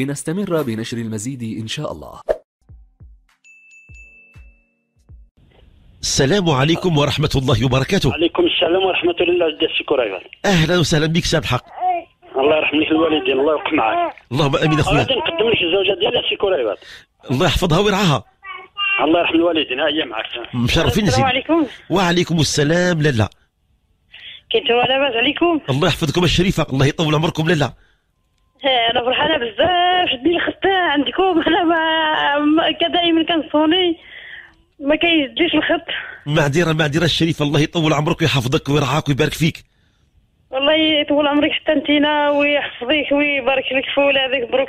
لنستمر بنشر المزيد إن شاء الله السلام عليكم ورحمة الله وبركاته عليكم السلام ورحمة الله وبركاته شكرا أهلا وسهلا بك سي الحق الله يرحم لك الوالدين الله يوقف معك اللهم امين اخويا غادي نقدم لك الزوجه ديالها سي كريبات الله يحفظها ويرعاها الله يرحم الوالدين نعم، ها هي معك مشرفين السلام عليكم وعليكم السلام لالا كنتوا لاباس عليكم الله يحفظكم الشريفه الله يطول عمركم لالا انا فرحانه بزاف شدي الخطه عندكم انا ما كدائما كنصوني ما كيجيش الخط معديره معديره الشريف الله يطول عمرك ويحفظك ويرعاك ويبارك فيك والله يطول عمرك حتى انتينا ويحفظك ويبارك لك في ولادك بروك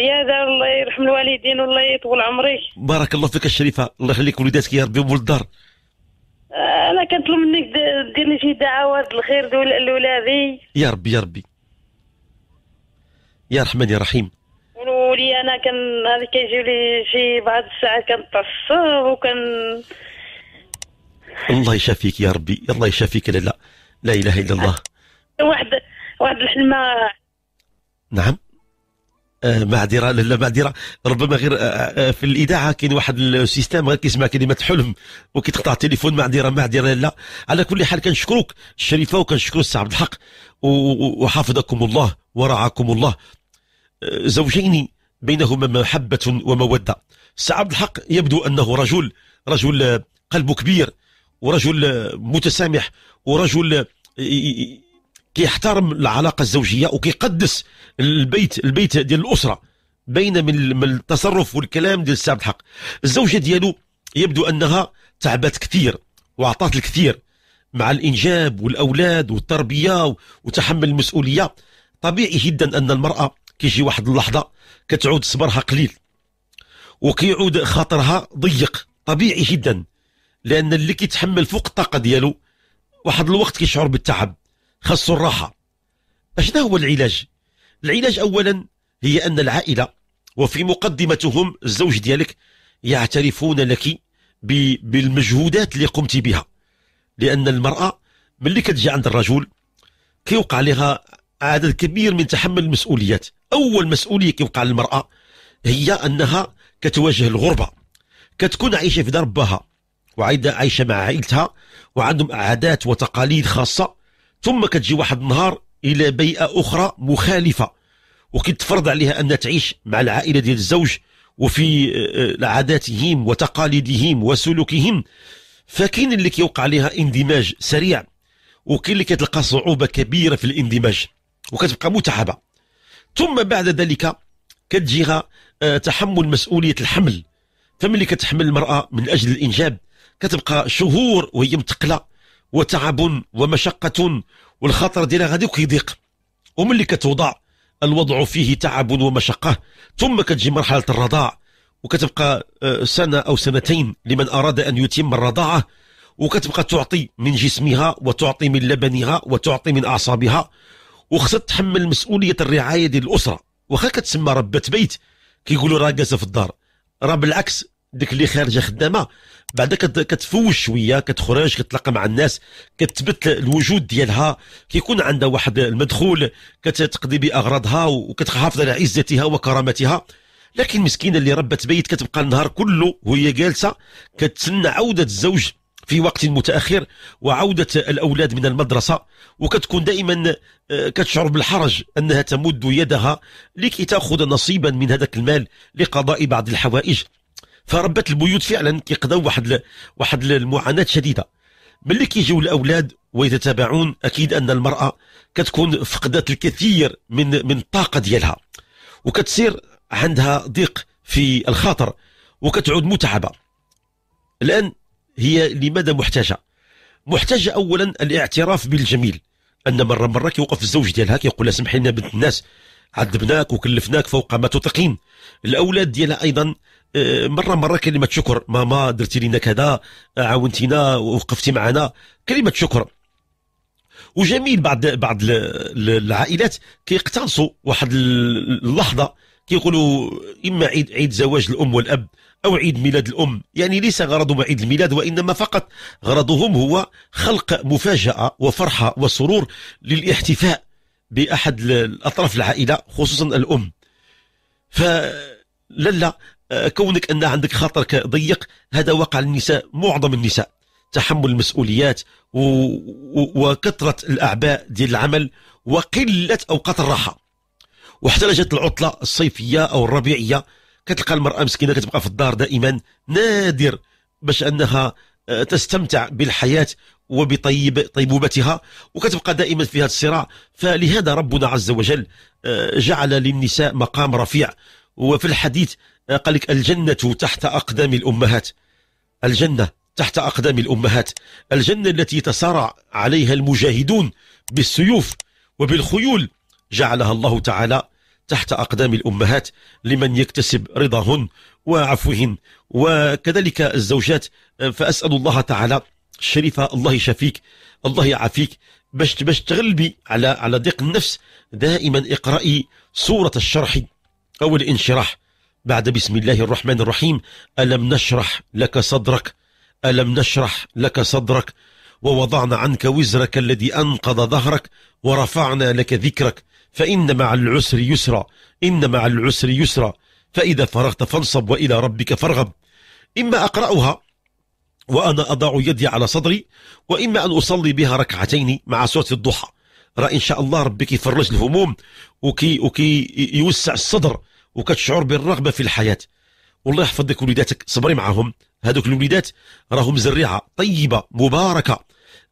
زياده الله يرحم الوالدين والله يطول عمرك بارك الله فيك الشريفه الله يخليك وليداتك يا ربي وولد الدار انا كنطلب منك دير لي شي دعوات الخير لولادي يا ربي يا ربي يا رحمن يا رحيم ولي انا كان هذا كيجي لي شي بعض الساعات كنتعصب وكان الله يشافيك يا ربي الله يشافيك لا لا لا اله الا الله واحد واحد الحلمه نعم آه معذره لا معذره ربما غير آه،, آه في الاذاعه كاين واحد السيستم غير كيسمع كلمه حلم وكيتقطع التليفون معذره معذره لا على كل حال كنشكروك الشريفه وكنشكروا السي عبد الحق وحفظكم الله ورعاكم الله زوجين بينهما محبة ومودة عبد الحق يبدو أنه رجل رجل قلبه كبير ورجل متسامح ورجل كيحترم العلاقة الزوجية وكيقدس البيت البيت ديال الأسرة بين من التصرف والكلام ديال عبد الحق الزوجة ديالو يبدو أنها تعبت كثير وعطات الكثير مع الإنجاب والأولاد والتربية وتحمل المسؤولية طبيعي جدا أن المرأة كيجي واحد اللحظه كتعود صبرها قليل وكيعود خاطرها ضيق طبيعي جدا لان اللي كيتحمل فوق الطاقه ديالو واحد الوقت كيشعر بالتعب خاصو الراحه اشنا هو العلاج العلاج اولا هي ان العائله وفي مقدمتهم الزوج ديالك يعترفون لك بالمجهودات اللي قمت بها لان المراه ملي كتجي عند الرجل كيوقع لها عدد كبير من تحمل المسؤوليات أول مسؤولية كيوقع للمرأة هي أنها كتواجه الغربة كتكون عايشة في دار باها وعايشة مع عائلتها وعندهم عادات وتقاليد خاصة ثم كتجي واحد النهار إلى بيئة أخرى مخالفة وكتفرض عليها أن تعيش مع العائلة ديال الزوج وفي آه، آه، عاداتهم وتقاليدهم وسلوكهم فكاين اللي كيوقع لها اندماج سريع وكاين اللي كتلقى صعوبه كبيره في الاندماج وكتبقى متعبه ثم بعد ذلك كتجيها آه، تحمل مسؤوليه الحمل فملي كتحمل المراه من اجل الانجاب كتبقى شهور وهي متقله وتعب ومشقه والخطر ديالها غادي كيضيق وملي كتوضع الوضع فيه تعب ومشقه ثم كتجي مرحله الرضاع وكتبقى آه، سنه او سنتين لمن اراد ان يتم الرضاعه وكتبقى تعطي من جسمها وتعطي من لبنها وتعطي من اعصابها وخصها تحمل مسؤوليه الرعايه ديال الاسره واخا كتسمى ربة بيت كيقولوا راه جالسه في الدار راه بالعكس ديك اللي خارجه خدامه بعدا كتفوش شويه كتخرج كتلاقى مع الناس كتثبت الوجود ديالها كيكون عندها واحد المدخول كتقضي باغراضها وكتحافظ على عزتها وكرامتها لكن مسكينه اللي ربت بيت كتبقى النهار كله وهي جالسه كتسنى عوده الزوج في وقت متاخر وعوده الاولاد من المدرسه وكتكون دائما آه، كتشعر بالحرج انها تمد يدها لكي تاخذ نصيبا من هذاك المال لقضاء بعض الحوائج فربت البيوت فعلا كيقضوا واحد واحد المعاناه شديده ملي كيجيو الاولاد ويتتابعون اكيد ان المراه كتكون فقدت الكثير من من الطاقه ديالها وكتصير عندها ضيق في الخاطر وكتعود متعبه الان هي لماذا محتاجه محتاجه اولا الاعتراف بالجميل ان مره مره كيوقف الزوج ديالها كيقول لها سمحي لنا بنت الناس عذبناك وكلفناك فوق ما تطيقين الاولاد ديالها ايضا آه، مره مره كلمه شكر ماما درتي لنا كذا عاونتينا وقفتي معنا كلمه شكر وجميل بعض بعض العائلات كيقتنصوا واحد اللحظه كيقولوا اما عيد عيد زواج الام والاب أو عيد ميلاد الأم يعني ليس غرضهم عيد الميلاد وإنما فقط غرضهم هو خلق مفاجأة وفرحة وسرور للاحتفاء بأحد الأطراف العائلة خصوصا الأم فللا آه، كونك أن عندك خاطرك ضيق هذا وقع للنساء معظم النساء تحمل المسؤوليات وكثرة الأعباء ديال العمل وقلة أوقات الراحة واحتاجت العطلة الصيفية أو الربيعية كتلقى المراه مسكينه كتبقى في الدار دائما نادر باش انها آه، تستمتع بالحياه وبطيب طيبوبتها وكتبقى دائما في هذا الصراع فلهذا ربنا عز وجل آه، جعل للنساء مقام رفيع وفي الحديث آه، قال لك الجنه تحت اقدام الامهات الجنه تحت اقدام الامهات الجنه التي تصارع عليها المجاهدون بالسيوف وبالخيول جعلها الله تعالى تحت أقدام الأمهات لمن يكتسب رضاهن وعفوهن وكذلك الزوجات فأسأل الله تعالى الشريفة الله يشفيك الله يعافيك باش باش تغلبي على على ضيق النفس دائما اقرأي سورة الشرح أو الانشراح بعد بسم الله الرحمن الرحيم ألم نشرح لك صدرك ألم نشرح لك صدرك ووضعنا عنك وزرك الذي أنقض ظهرك ورفعنا لك ذكرك فإن مع العسر يسرا إن مع العسر يسرا فإذا فرغت فانصب وإلى ربك فارغب إما أقرأها وأنا أضع يدي على صدري وإما أن أصلي بها ركعتين مع سورة الضحى رأى إن شاء الله ربك يفرج الهموم وكي, وكي يوسع الصدر وكتشعر بالرغبة في الحياة والله يحفظ لك وليداتك صبري معهم هذوك الوليدات راهم زريعة طيبة مباركة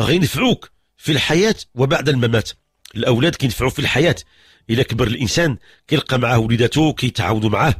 غينفعوك في الحياة وبعد الممات الاولاد كينفعوا في الحياه الا كبر الانسان كيلقى معاه وليداته كيتعاونوا معاه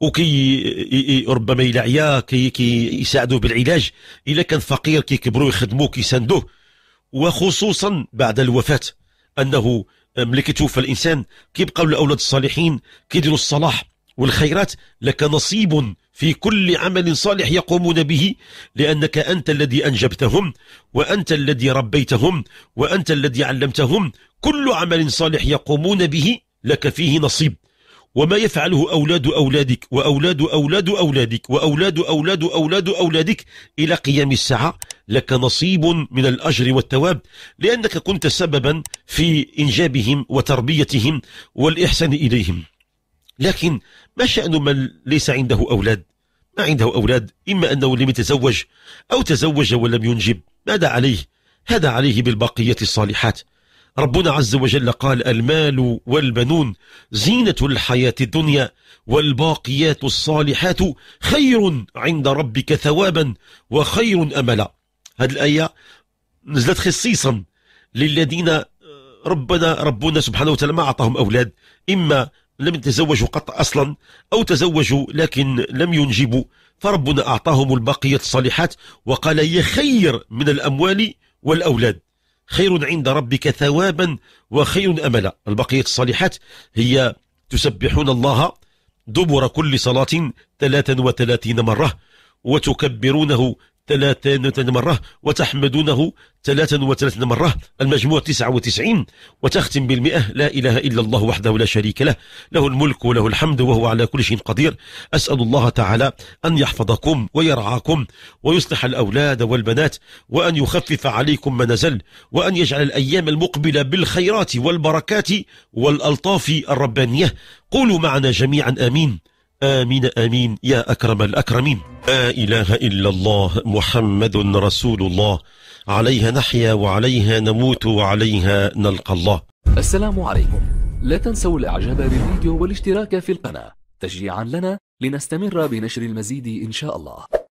وكي ربما الى عيا كي كيساعدوه بالعلاج الا كان فقير كيكبروا يخدموا كيساندوه وخصوصا بعد الوفاه انه ملي كيتوفى الانسان كيبقاو الاولاد الصالحين كيديروا الصلاح والخيرات لك نصيب في كل عمل صالح يقومون به لأنك أنت الذي أنجبتهم وأنت الذي ربيتهم وأنت الذي علمتهم كل عمل صالح يقومون به لك فيه نصيب وما يفعله أولاد أولادك وأولاد أولاد أولادك وأولاد أولاد أولاد أولادك إلى قيام الساعة لك نصيب من الأجر والتواب لأنك كنت سببا في إنجابهم وتربيتهم والإحسان إليهم لكن ما شأن من ليس عنده أولاد ما عنده أولاد إما أنه لم يتزوج أو تزوج ولم ينجب ماذا عليه هذا عليه بالبقية الصالحات ربنا عز وجل قال المال والبنون زينة الحياة الدنيا والباقيات الصالحات خير عند ربك ثوابا وخير أملا هذه الآية نزلت خصيصا للذين ربنا ربنا سبحانه وتعالى ما أعطاهم أولاد إما لم يتزوجوا قط أصلا أو تزوجوا لكن لم ينجبوا فربنا أعطاهم البقية الصالحات وقال خير من الأموال والأولاد خير عند ربك ثوابا وخير أملا البقية الصالحات هي تسبحون الله دبر كل صلاة 33 مرة وتكبرونه ثلاثة مرة وتحمدونه ثلاثا وثلاثين مرة المجموع تسعة وتسعين وتختم بالمئة لا إله إلا الله وحده لا شريك له له الملك وله الحمد وهو على كل شيء قدير أسأل الله تعالى أن يحفظكم ويرعاكم ويصلح الأولاد والبنات وأن يخفف عليكم ما نزل وأن يجعل الأيام المقبلة بالخيرات والبركات والألطاف الربانية قولوا معنا جميعا آمين آمين آمين يا أكرم الأكرمين لا إله إلا الله محمد رسول الله عليها نحيا وعليها نموت وعليها نلقى الله السلام عليكم لا تنسوا الإعجاب بالفيديو والاشتراك في القناة تشجيعا لنا لنستمر بنشر المزيد إن شاء الله